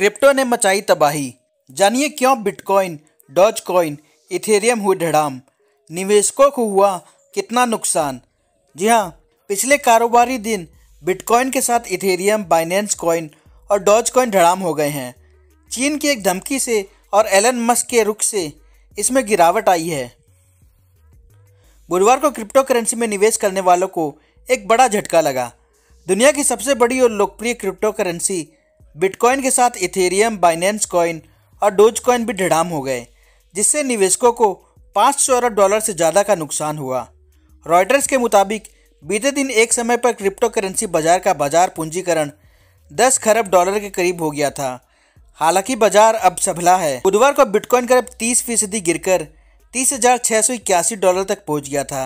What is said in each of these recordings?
Crypto ने मचाई तबाही जानिए क्यों बिटकॉइन डॉज कॉइन इथेरियम हुए ढड़ाम निवेशकों को हुआ कितना नुकसान जी हाँ पिछले कारोबारी दिन बिटकॉइन के साथ इथेरियम बाइनेंस कॉइन और डॉज कॉइन ढड़ाम हो गए हैं चीन की एक धमकी से और एलन मस्क के रुख से इसमें गिरावट आई है बुधवार को क्रिप्टो करेंसी में निवेश करने वालों को एक बड़ा झटका लगा दुनिया की सबसे बड़ी और लोकप्रिय क्रिप्टो करेंसी बिटकॉइन के साथ इथेरियम बाइनेंस कॉइन और डोज कॉइन भी ढडाम हो गए जिससे निवेशकों को पाँच सौ अरब डॉलर से ज़्यादा का नुकसान हुआ रॉयटर्स के मुताबिक बीते दिन एक समय पर क्रिप्टो करेंसी बाजार का बाजार पूंजीकरण 10 खरब डॉलर के करीब हो गया था हालांकि बाजार अब सभला है बुधवार को बिटकॉइन करीब 30 फीसदी गिरकर तीस डॉलर तक पहुंच गया था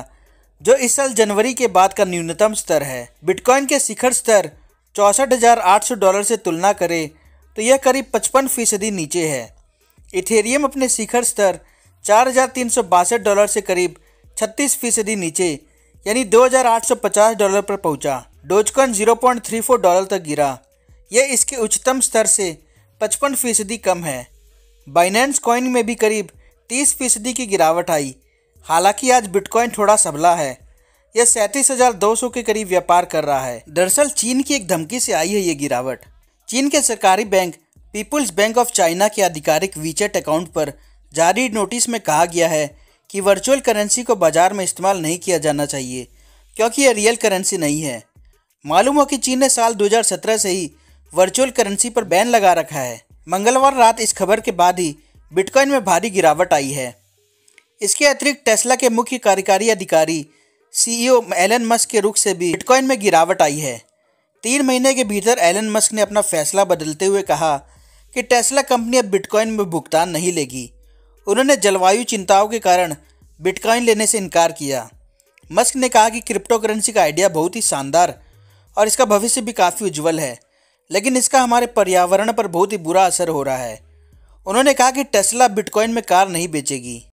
जो इस साल जनवरी के बाद का न्यूनतम स्तर है बिटकॉइन के शिखर स्तर चौंसठ हज़ार आठ सौ डॉलर से तुलना करें तो यह करीब पचपन फीसदी नीचे है इथेरियम अपने शिखर स्तर चार हज़ार तीन सौ बासठ डॉलर से करीब छत्तीस फीसदी नीचे यानी दो हज़ार आठ सौ पचास डॉलर पर पहुंचा। Dogecoin zero point three four dollar तक गिरा यह इसके उच्चतम स्तर से पचपन फीसदी कम है बाइनेंस कॉइन में भी करीब तीस फीसदी की गिरावट आई हालांकि आज बिटकॉइन थोड़ा सबला है यह सैंतीस हजार दो सौ के करीब व्यापार कर रहा है दरअसल चीन की एक धमकी से आई है ये गिरावट चीन के सरकारी bank People's Bank of China के आधिकारिक वीचेट अकाउंट पर जारी नोटिस में कहा गया है कि वर्चुअल करेंसी को बाजार में इस्तेमाल नहीं किया जाना चाहिए क्योंकि यह रियल करेंसी नहीं है मालूम हो कि चीन ने साल 2017 से ही वर्चुअल करेंसी पर बैन लगा रखा है मंगलवार रात इस खबर के बाद ही बिटकॉइन में भारी गिरावट आई है इसके अतिरिक्त टेस्ला के मुख्य कार्यकारी अधिकारी सीईओ एलन मस्क के रुख से भी बिटकॉइन में गिरावट आई है तीन महीने के भीतर एलन मस्क ने अपना फैसला बदलते हुए कहा कि टेस्ला कंपनी अब बिटकॉइन में भुगतान नहीं लेगी उन्होंने जलवायु चिंताओं के कारण बिटकॉइन लेने से इनकार किया मस्क ने कहा कि क्रिप्टो करेंसी का आइडिया बहुत ही शानदार और इसका भविष्य भी काफ़ी उज्जवल है लेकिन इसका हमारे पर्यावरण पर बहुत ही बुरा असर हो रहा है उन्होंने कहा कि टेस्ला बिटकॉइन में कार नहीं बेचेगी